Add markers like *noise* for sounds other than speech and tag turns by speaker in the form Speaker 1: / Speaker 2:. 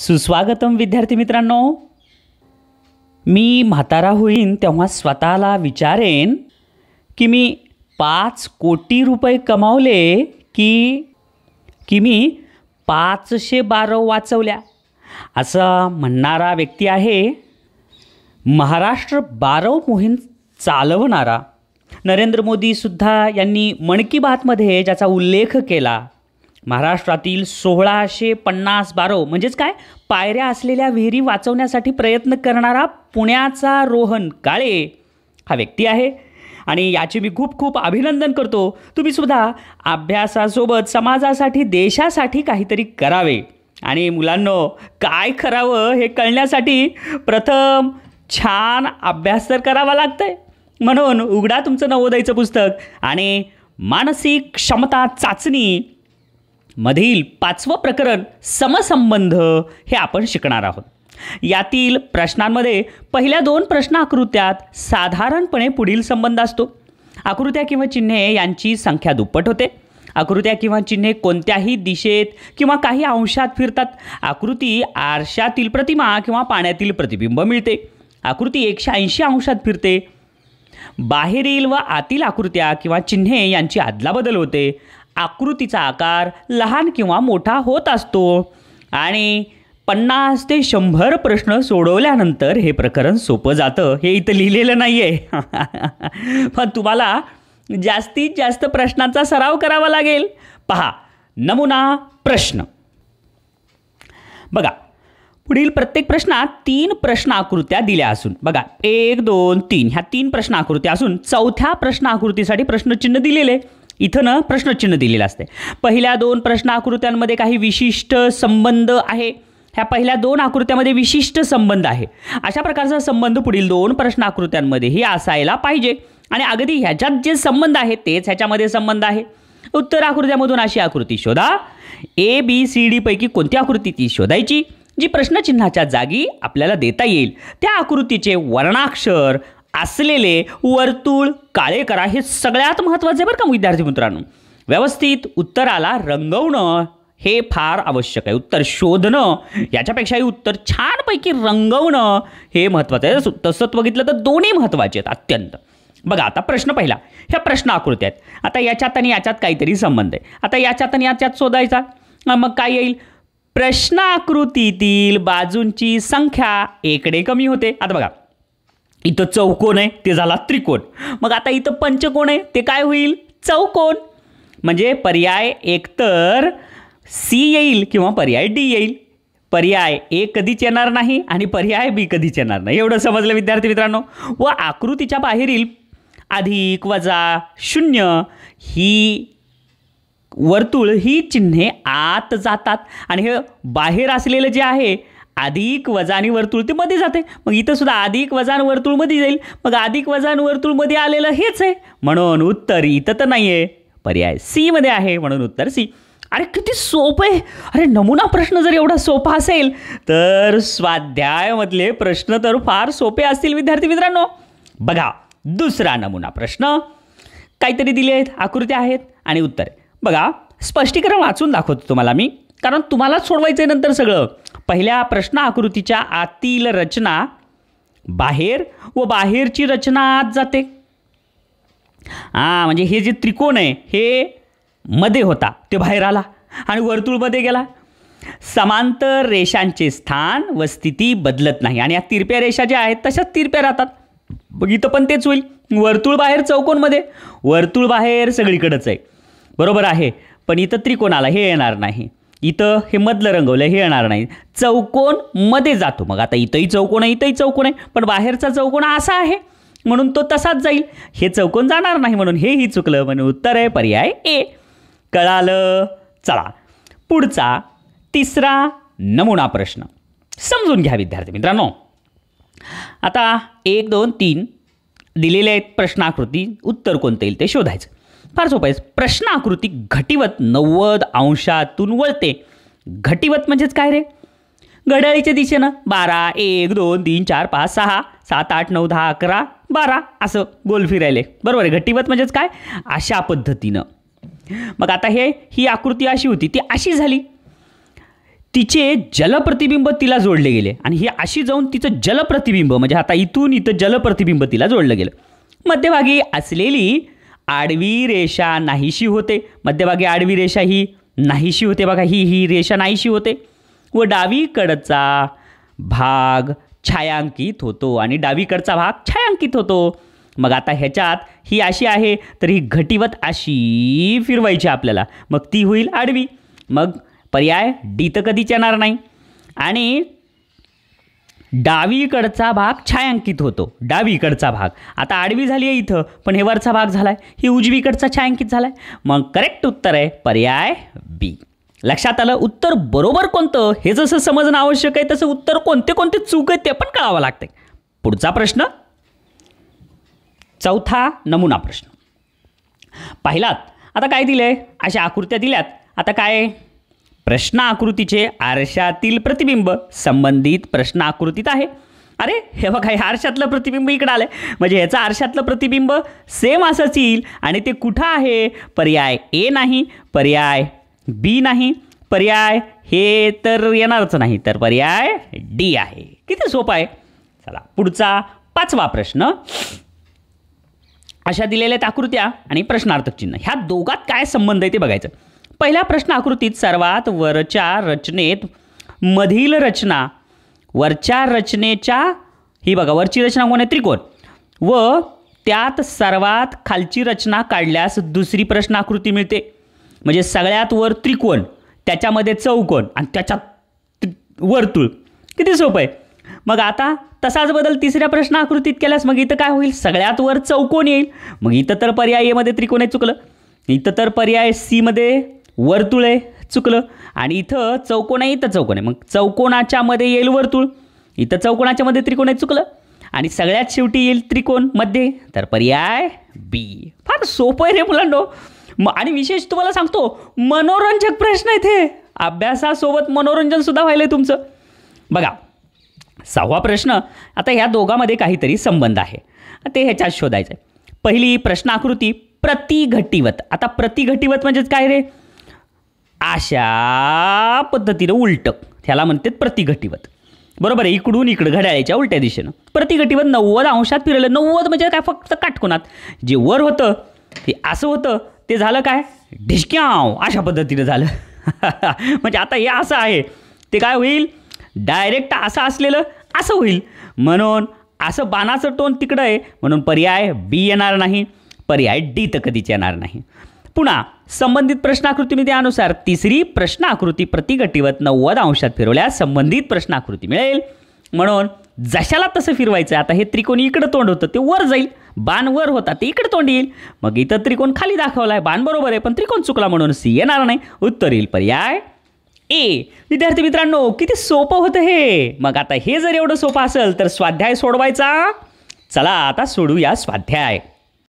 Speaker 1: सुस्वागतम विद्यार्थी मित्रांनो मी म्हातारा होईन तेव्हा स्वतःला विचारेन की मी पाच कोटी रुपये कमावले की की मी पाचशे बारव वाचवल्या असं म्हणणारा व्यक्ती आहे महाराष्ट्र बारव मोहीम चालवणारा नरेंद्र मोदीसुद्धा यांनी मन की बातमध्ये ज्याचा उल्लेख केला महाराष्ट्रातील सोळाशे पन्नास बारो म्हणजेच काय पायऱ्या असलेल्या विहिरी वाचवण्यासाठी प्रयत्न करणारा पुण्याचा रोहन काळे हा व्यक्ती आहे आणि याचे मी खूप खूप अभिनंदन करतो तुम्ही सुद्धा अभ्यासासोबत समाजासाठी देशासाठी काहीतरी करावे आणि मुलांनो काय करावं हे कळण्यासाठी प्रथम छान अभ्यास तर करावा लागतं आहे म्हणून उघडा तुमचं नवोदयचं पुस्तक आणि मानसिक क्षमता चाचणी मधील पाचवं प्रकरण समसंबंध हे आपण शिकणार आहोत यातील प्रश्नांमध्ये पहिल्या दोन प्रश्न आकृत्यात साधारणपणे पुढील संबंध असतो आकृत्या किंवा चिन्हे यांची संख्या दुप्पट होते आकृत्या किंवा चिन्हे कोणत्याही दिशेत किंवा काही अंशात फिरतात आकृती आरशातील प्रतिमा किंवा पाण्यातील प्रतिबिंब मिळते आकृती एकशे ऐंशी अंशात फिरते बाहेरील व आतील आकृत्या किंवा चिन्हे यांची आदलाबदल होते आकृतीचा आकार लहान किंवा मोठा होत असतो आणि पन्नास ते शंभर प्रश्न सोडवल्यानंतर हे प्रकरण सोपं जातं हे इथं लिहिलेलं नाही आहे *laughs* पण तुम्हाला जास्तीत जास्त प्रश्नांचा सराव करावा लागेल पहा नमुना प्रश्न बघा पुढील प्रत्येक प्रश्नात तीन प्रश्न आकृत्या दिल्या असून बघा एक दोन तीन ह्या तीन प्रश्न आकृत्या असून चौथ्या प्रश्न आकृतीसाठी प्रश्नचिन्ह दिलेले इथं ना प्रश्नचिन्ह दिलेलं असते पहिल्या दोन प्रश्न आकृत्यांमध्ये काही विशिष्ट संबंध आहे ह्या पहिल्या दोन आकृत्यामध्ये विशिष्ट संबंध आहे अशा प्रकारचा संबंध पुढील दोन प्रश्न आकृत्यांमध्येही असायला पाहिजे आणि अगदी ह्याच्यात जे संबंध आहेत तेच ह्याच्यामध्ये संबंध आहे उत्तर आकृत्यामधून अशी आकृती शोधा ए बी सी डी पैकी कोणती आकृती ती शोधायची जी प्रश्नचिन्हाच्या जागी आपल्याला देता येईल त्या आकृतीचे वर्णाक्षर असलेले वर्तुळ काळे करा हे सगळ्यात महत्त्वाचे बरं का विद्यार्थी मित्रांनो व्यवस्थित उत्तराला रंगवणं हे फार आवश्यक आहे उत्तर शोधणं याच्यापेक्षाही उत्तर छानपैकी रंगवणं हे महत्त्वाचं आहे तसंच बघितलं तर दोन्ही महत्त्वाचे आहेत अत्यंत बघा आता प्रश्न पहिला ह्या प्रश्न आकृत्या आहेत आता याच्यात आणि याच्यात काहीतरी संबंध आहे आता याच्यात आणि याच्यात शोधायचा मग काय येईल प्रश्न आकृतीतील बाजूंची संख्या एकडे कमी होते आता बघा इथं चौकोन आहे ते झाला त्रिकोण मग आता इथं पंचकोण आहे ते काय होईल चौकोन म्हणजे पर्याय एकतर सी येईल किंवा पर्याय डी येईल पर्याय ए कधीच येणार नाही आणि पर्याय बी कधीच येणार नाही एवढं समजलं विद्यार्थी मित्रांनो व आकृतीच्या बाहेरील अधिक वजा शून्य ही वर्तुळ ही चिन्हे आत जातात आणि हे बाहेर असलेलं जे आहे अधिक वजानी वर्तुळ ते मध्ये जाते मग इथं सुद्धा अधिक वजान वर्तुळमध्ये जाईल मग अधिक वजान मध्ये आलेलं हेच आहे म्हणून उत्तर इथं तर नाही आहे पर्याय मध्ये आहे म्हणून उत्तर सी अरे किती सोपं आहे अरे नमुना प्रश्न जर एवढा सोपा असेल तर स्वाध्यायमधले प्रश्न तर फार सोपे असतील विद्यार्थी मित्रांनो बघा दुसरा नमुना प्रश्न काहीतरी दिले आहेत आकृत्या आहेत आणि उत्तर बघा स्पष्टीकरण वाचून दाखवतो तुम्हाला मी कारण तुम्हालाच सोडवायचं आहे नंतर सगळं पहिल्या प्रश्न आकृतीच्या आतील रचना बाहेर व बाहेरची रचना आत जाते हां म्हणजे हे जे त्रिकोण आहे हे मध्ये होता ते बाहेर आला आणि वर्तुळमध्ये गेला समांतर रेषांचे स्थान व स्थिती बदलत नाही आणि या तिरप्या रेषा ज्या आहेत तशाच तिरप्या राहतात इथं पण तेच होईल वर्तुळ बाहेर चौकोनमध्ये वर्तुळ बाहेर सगळीकडंच आहे बरोबर आहे पण इथं त्रिकोणाला हे येणार नाही इथं हे मधलं रंगवलं हे येणार नाही चौकोन मध्ये जातो मग आता इथंही चौकोन आहे इथंही चौकोन आहे पण बाहेरचा चौकोन असा आहे म्हणून तो तसाच जाईल हे चौकोन जाणार नाही म्हणून हेही चुकलं म्हणून उत्तर आहे पर्याय ए कळालं चला पुढचा तिसरा नमुना प्रश्न समजून घ्या विद्यार्थी मित्रांनो आता एक दोन तीन दिलेले आहेत प्रश्नाकृती उत्तर कोणतं येईल ते शोधायचं फार सोपं आहे प्रश्न आकृती घटिवत नव्वद अंशातून वळते घटिवत म्हणजेच काय रे घड्याळीच्या दिशेनं बारा एक दोन तीन चार पाच सहा सात आठ नऊ दहा अकरा बारा असं गोल फिरायले बरोबर आहे घटिवत म्हणजेच काय अशा पद्धतीनं मग आता हे ही आकृती अशी होती ती अशी झाली तिचे जलप्रतिबिंब तिला जोडले गेले आणि हे अशी जाऊन तिचं जलप्रतिबिंब म्हणजे आता इथून इथं जलप्रतिबिंब तिला जोडलं गेलं मध्यभागी असलेली आडवी रेषा नाहीशी होते मध्यभागी आडवी रेषा ही नाहीशी होते बघा ही ही रेषा नाहीशी होते व डावीकडचा भाग छायांकित होतो आणि डावीकडचा भाग छायांकित होतो मग आता ह्याच्यात ही अशी आहे तर ही घटिवत अशी फिरवायची आपल्याला मग ती होईल आडवी मग पर्याय डी तर कधीच येणार नाही आणि डावीकडचा भाग छायांकित होतो डावीकडचा भाग आता आडवी झाली आहे इथं पण हे वरचा भाग झाला आहे ही उजवीकडचा छायांकित झाला आहे मग करेक्ट उत्तर आहे पर्याय बी लक्षात आलं उत्तर बरोबर कोणतं हे जसं समजणं आवश्यक आहे तसं उत्तर कोणते कोणते चूक आहे ते पण कळावं लागतंय पुढचा प्रश्न चौथा नमुना प्रश्न पाहिलात आता काय दिलं आहे अशा आकृत्या दिल्यात आता काय प्रश्न आकृतीचे आरशातील प्रतिबिंब संबंधित प्रश्न आकृतीत आहे अरे हे बघा हे आरशातलं प्रतिबिंब इकडं आलं आहे म्हणजे ह्याचं आरशातलं प्रतिबिंब सेम असंच येईल आणि ते कुठं आहे पर्याय ए नाही पर्याय बी नाही पर्याय हे तर येणारच नाही तर पर्याय डी आहे किती सोपं आहे चला पुढचा पाचवा प्रश्न अशा दिलेल्या आकृत्या आणि प्रश्नार्थक चिन्ह ह्या दोघात काय संबंध आहे ते बघायचं पहिल्या प्रश्न आकृतीत सर्वात वरच्या रचनेत मधील रचना वरच्या रचनेच्या ही बघा वरची रचना कोण आहे त्रिकोण व त्यात सर्वात खालची रचना काढल्यास दुसरी प्रश्न आकृती मिळते म्हणजे सगळ्यात वर त्रिकोण त्याच्यामध्ये चौकोन आणि त्याच्यात वर्तुळ किती सोपं आहे मग आता तसाच बदल तिसऱ्या प्रश्न आकृतीत केल्यास मग इथं काय होईल सगळ्यात वर चौकोन येईल मग इथं तर पर्याय एमध्ये त्रिकोण आहे चुकलं इथं तर पर्याय सीमध्ये वर्तुळ आहे चुकलं आणि इथं चौकोन आहे इथं चौकोन आहे मग चौकोनाच्या मध्ये येईल वर्तुळ इथं चौकोनाच्या मध्ये त्रिकोण आहे चुकलं आणि सगळ्यात शेवटी येईल त्रिकोण मध्ये तर पर्याय बी फार सोपं आहे रे मुलांडो आणि विशेष तुम्हाला सांगतो मनोरंजक प्रश्न इथे अभ्यासासोबत मनोरंजनसुद्धा सुद्धा आहे तुमचं बघा सहावा प्रश्न आता ह्या दोघांमध्ये काहीतरी संबंध आहे ते ह्याच्यात शोधायचं आहे पहिली प्रश्नाकृती प्रतिघटीवत आता प्रतिघटीवत म्हणजेच काय रे अशा पद्धतीनं उलटं त्याला म्हणतात प्रतिघटीवत बरोबर आहे इकडून इकडं घड्याळ्याच्या उलट्या दिशेनं प्रतिघटीवत नव्वद अंशात फिरलं नव्वद म्हणजे काय फक्त काटकोनात जे वर होतं ते असं होतं ते झालं काय ढिशक्याव अशा पद्धतीनं झालं *laughs* म्हणजे आता हे असं आहे ते काय होईल डायरेक्ट असं असलेलं असं होईल म्हणून असं बाणाचं टोन तिकडं आहे म्हणून पर्याय बी येणार नाही पर्याय डी तर कधीच येणार नाही पुन्हा संबंधित प्रश्नाकृतीमध्ये त्यानुसार तिसरी प्रश्नाकृती प्रतिगटीवत नव्वद अंशात फिरवल्यास संबंधित प्रश्नाकृती मिळेल म्हणून जशाला तसं फिरवायचं आता हे त्रिकोण इकडं तोंड होतं ते वर जाईल बाण वर होता ते इकडं तोंड येईल मग इथं त्रिकोण खाली दाखवला आहे बाण बरोबर आहे पण त्रिकोण चुकला म्हणून सी येणार नाही उत्तर येईल पर्याय ए विद्यार्थी मित्रांनो किती सोपं होतं हे मग आता हे जर एवढं सोपं असेल तर स्वाध्याय सोडवायचा चला आता सोडूया स्वाध्याय